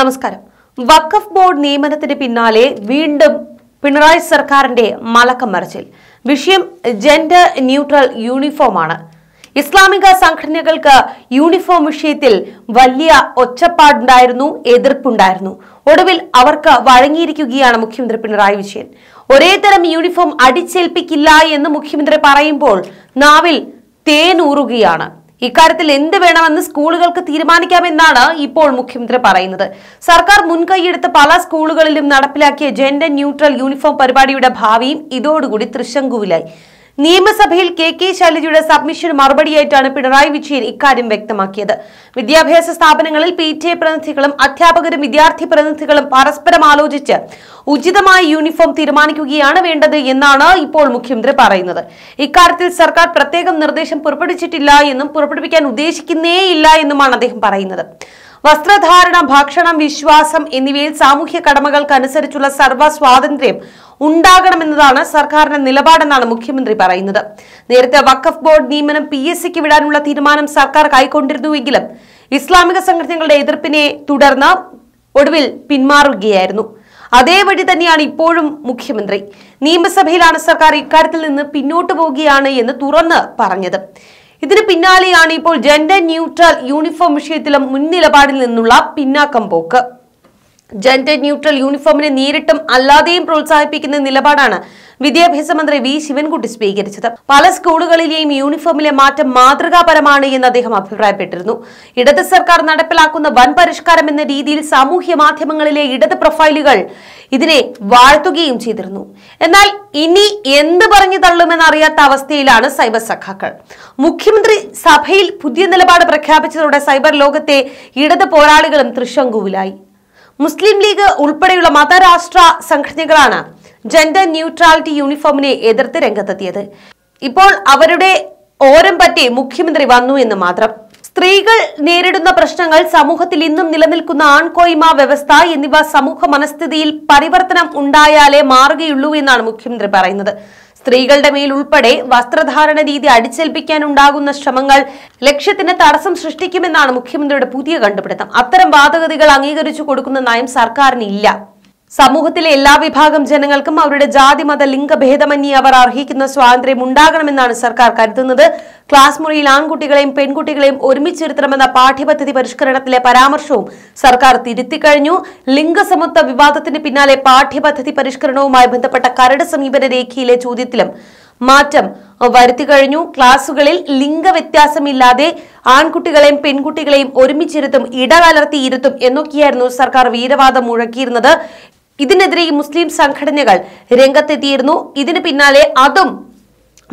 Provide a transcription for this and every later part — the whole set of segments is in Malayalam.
നമസ്കാരം വഖഫ് ബോർഡ് നിയമനത്തിന് പിന്നാലെ വീണ്ടും പിണറായി സർക്കാരിന്റെ മലക്കം മറിച്ചിൽ വിഷയം ജെൻഡർ ന്യൂട്രൽ യൂണിഫോമാണ് ഇസ്ലാമിക സംഘടനകൾക്ക് യൂണിഫോം വിഷയത്തിൽ വലിയ ഒച്ചപ്പാടുണ്ടായിരുന്നു എതിർപ്പുണ്ടായിരുന്നു ഒടുവിൽ അവർക്ക് വഴങ്ങിയിരിക്കുകയാണ് മുഖ്യമന്ത്രി പിണറായി വിജയൻ ഒരേ തരം യൂണിഫോം അടിച്ചേൽപ്പിക്കില്ല എന്ന് മുഖ്യമന്ത്രി പറയുമ്പോൾ നാവിൽ തേനൂറുകയാണ് ഇക്കാര്യത്തിൽ എന്ത് വേണമെന്ന് സ്കൂളുകൾക്ക് തീരുമാനിക്കാമെന്നാണ് ഇപ്പോൾ മുഖ്യമന്ത്രി പറയുന്നത് സർക്കാർ മുൻകൈയെടുത്ത് പല സ്കൂളുകളിലും നടപ്പിലാക്കിയ ജെൻഡർ ന്യൂട്രൽ യൂണിഫോം പരിപാടിയുടെ ഭാവിയും ഇതോടുകൂടി തൃശങ്കുവിലായി നിയമസഭയിൽ കെ കെ ശൈലജയുടെ സബ്മിഷൻ മറുപടിയായിട്ടാണ് പിണറായി വിജയൻ ഇക്കാര്യം വ്യക്തമാക്കിയത് വിദ്യാഭ്യാസ സ്ഥാപനങ്ങളിൽ പി ടി എ പ്രതിനിധികളും അധ്യാപകരും വിദ്യാർത്ഥി പ്രതിനിധികളും പരസ്പരം ആലോചിച്ച് ഉചിതമായ യൂണിഫോം തീരുമാനിക്കുകയാണ് വേണ്ടത് എന്നാണ് ഇപ്പോൾ മുഖ്യമന്ത്രി പറയുന്നത് ഇക്കാര്യത്തിൽ സർക്കാർ പ്രത്യേകം നിർദ്ദേശം പുറപ്പെടുവിച്ചിട്ടില്ല എന്നും പുറപ്പെടുവിക്കാൻ ഉദ്ദേശിക്കുന്നേയില്ല എന്നുമാണ് അദ്ദേഹം പറയുന്നത് വസ്ത്രധാരണം ഭക്ഷണം വിശ്വാസം എന്നിവയിൽ സാമൂഹ്യ കടമകൾക്കനുസരിച്ചുള്ള സർവ്വ സ്വാതന്ത്ര്യം ഉണ്ടാകണമെന്നതാണ് സർക്കാരിന്റെ നിലപാടെന്നാണ് മുഖ്യമന്ത്രി പറയുന്നത് നേരത്തെ വഖഫ് ബോർഡ് നിയമനം പി എസ് സിക്ക് വിടാനുള്ള തീരുമാനം സർക്കാർ കൈക്കൊണ്ടിരുന്നുവെങ്കിലും ഇസ്ലാമിക സംഘടനകളുടെ എതിർപ്പിനെ തുടർന്ന് ഒടുവിൽ പിന്മാറുകയായിരുന്നു അതേ വഴി തന്നെയാണ് ഇപ്പോഴും മുഖ്യമന്ത്രി നിയമസഭയിലാണ് സർക്കാർ ഇക്കാര്യത്തിൽ നിന്ന് പിന്നോട്ടു പോവുകയാണ് എന്ന് തുറന്ന് പറഞ്ഞത് ഇതിന് പിന്നാലെയാണ് ഇപ്പോൾ ജെൻഡർ ന്യൂട്രൽ യൂണിഫോം വിഷയത്തിലും മുൻനിലപാടിൽ നിന്നുള്ള പിന്നാക്കം പോക്ക് ജെൻഡർ ന്യൂട്രൽ യൂണിഫോമിനെ നേരിട്ടും അല്ലാതെയും പ്രോത്സാഹിപ്പിക്കുന്ന നിലപാടാണ് വിദ്യാഭ്യാസ മന്ത്രി വി ശിവൻകുട്ടി സ്വീകരിച്ചത് പല സ്കൂളുകളിലെയും യൂണിഫോമിലെ മാറ്റം മാതൃകാപരമാണ് എന്ന് അദ്ദേഹം അഭിപ്രായപ്പെട്ടിരുന്നു ഇടത് സർക്കാർ നടപ്പിലാക്കുന്ന വൻ പരിഷ്കാരം എന്ന രീതിയിൽ സാമൂഹ്യ മാധ്യമങ്ങളിലെ ഇടത് പ്രൊഫൈലുകൾ ഇതിനെ വാഴ്ത്തുകയും ചെയ്തിരുന്നു എന്നാൽ ഇനി എന്ത് പറഞ്ഞു തള്ളുമെന്നറിയാത്ത അവസ്ഥയിലാണ് സൈബർ സഖാക്കൾ മുഖ്യമന്ത്രി സഭയിൽ പുതിയ നിലപാട് പ്രഖ്യാപിച്ചതോടെ സൈബർ ലോകത്തെ ഇടത് പോരാളികളും തൃശങ്കുവിലായി മുസ്ലിം ലീഗ് ഉൾപ്പെടെയുള്ള മതരാഷ്ട്ര സംഘടനകളാണ് ജെൻഡർ ന്യൂട്രാലിറ്റി യൂണിഫോമിനെ എതിർത്ത് രംഗത്തെത്തിയത് ഇപ്പോൾ അവരുടെ ഓരം പറ്റി മുഖ്യമന്ത്രി വന്നു എന്ന് മാത്രം സ്ത്രീകൾ നേരിടുന്ന പ്രശ്നങ്ങൾ സമൂഹത്തിൽ ഇന്നും നിലനിൽക്കുന്ന ആൺകോയ്മ വ്യവസ്ഥ എന്നിവ സമൂഹ മനസ്ഥിതിയിൽ പരിവർത്തനം ഉണ്ടായാലേ മാറുകയുള്ളൂ എന്നാണ് മുഖ്യമന്ത്രി പറയുന്നത് സ്ത്രീകളുടെ മേൽ ഉൾപ്പെടെ വസ്ത്രധാരണ രീതി അടിച്ചേൽപ്പിക്കാനുണ്ടാകുന്ന ശ്രമങ്ങൾ ലക്ഷ്യത്തിന് തടസ്സം സൃഷ്ടിക്കുമെന്നാണ് മുഖ്യമന്ത്രിയുടെ പുതിയ കണ്ടുപിടുത്തം അത്തരം വാദഗതികൾ അംഗീകരിച്ചു കൊടുക്കുന്ന നയം സർക്കാരിന് ഇല്ല സമൂഹത്തിലെ എല്ലാ വിഭാഗം ജനങ്ങൾക്കും അവരുടെ ജാതി മത ലിംഗഭേദമന്യേ അവർ അർഹിക്കുന്ന സ്വാതന്ത്ര്യം ഉണ്ടാകണമെന്നാണ് സർക്കാർ കരുതുന്നത് ക്ലാസ് മുറിയിൽ ആൺകുട്ടികളെയും പെൺകുട്ടികളെയും ഒരുമിച്ചിരുത്തണമെന്ന പാഠ്യപദ്ധതി പരിഷ്കരണത്തിലെ പരാമർശവും സർക്കാർ തിരുത്തിക്കഴിഞ്ഞു ലിംഗസമത്വ വിവാദത്തിന് പിന്നാലെ പാഠ്യപദ്ധതി പരിഷ്കരണവുമായി ബന്ധപ്പെട്ട കരട് സമീപന രേഖയിലെ ചോദ്യത്തിലും മാറ്റം വരുത്തി കഴിഞ്ഞു ക്ലാസുകളിൽ ലിംഗവ്യത്യാസമില്ലാതെ ആൺകുട്ടികളെയും പെൺകുട്ടികളെയും ഒരുമിച്ചിരുത്തും ഇടകലർത്തിയിരുത്തും എന്നൊക്കെയായിരുന്നു സർക്കാർ വീരവാദം മുഴക്കിയിരുന്നത് ഇതിനെതിരെ ഈ മുസ്ലിം സംഘടനകൾ രംഗത്തെത്തിയിരുന്നു ഇതിന് പിന്നാലെ അതും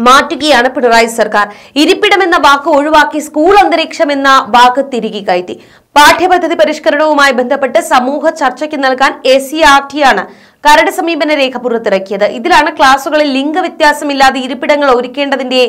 മാറ്റുകയാണ് പിണറായി സർക്കാർ ഇരിപ്പിടം എന്ന വാക്ക് ഒഴിവാക്കി സ്കൂൾ അന്തരീക്ഷം എന്ന വാക്ക് തിരികെ കയറ്റി പാഠ്യപദ്ധതി പരിഷ്കരണവുമായി ബന്ധപ്പെട്ട് സമൂഹ ചർച്ചയ്ക്ക് നൽകാൻ എ സി ആർ ടി ആണ് കരട് സമീപന രേഖ പുറത്തിറക്കിയത് ഇതിലാണ് ക്ലാസുകളിൽ ലിംഗ വ്യത്യാസമില്ലാതെ ഇരിപ്പിടങ്ങൾ ഒരുക്കേണ്ടതിന്റെ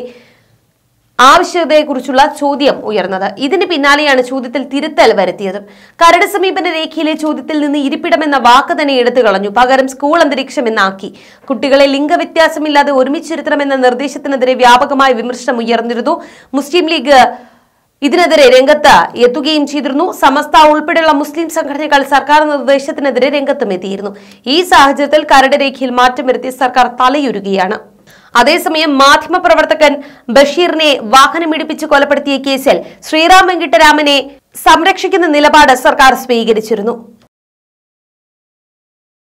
ആവശ്യകതയെക്കുറിച്ചുള്ള ചോദ്യം ഉയർന്നത് ഇതിന് പിന്നാലെയാണ് ചോദ്യത്തിൽ തിരുത്തൽ വരുത്തിയത് കരട് സമീപന രേഖയിലെ ചോദ്യത്തിൽ നിന്ന് ഇരിപ്പിടമെന്ന വാക്ക് തന്നെ എടുത്തു കളഞ്ഞു പകരം സ്കൂൾ അന്തരീക്ഷം എന്നാക്കി കുട്ടികളെ ലിംഗവ്യത്യാസമില്ലാതെ ഒരുമിച്ചിരുത്തണമെന്ന നിർദ്ദേശത്തിനെതിരെ വ്യാപകമായ വിമർശനം ഉയർന്നിരുന്നു മുസ്ലിം ലീഗ് ഇതിനെതിരെ രംഗത്ത് എത്തുകയും ചെയ്തിരുന്നു സമസ്ത ഉൾപ്പെടെയുള്ള മുസ്ലിം സംഘടനകൾ സർക്കാർ നിർദ്ദേശത്തിനെതിരെ എത്തിയിരുന്നു ഈ സാഹചര്യത്തിൽ കരട് രേഖയിൽ മാറ്റം വരുത്തി സർക്കാർ തലയുരുകയാണ് അതേസമയം മാധ്യമപ്രവർത്തകൻ ബഷീറിനെ വാഹനമിടിപ്പിച്ച് കൊലപ്പെടുത്തിയ കേസിൽ ശ്രീറാം വെങ്കിട്ടരാമനെ സംരക്ഷിക്കുന്ന നിലപാട് സർക്കാർ സ്വീകരിച്ചിരുന്നു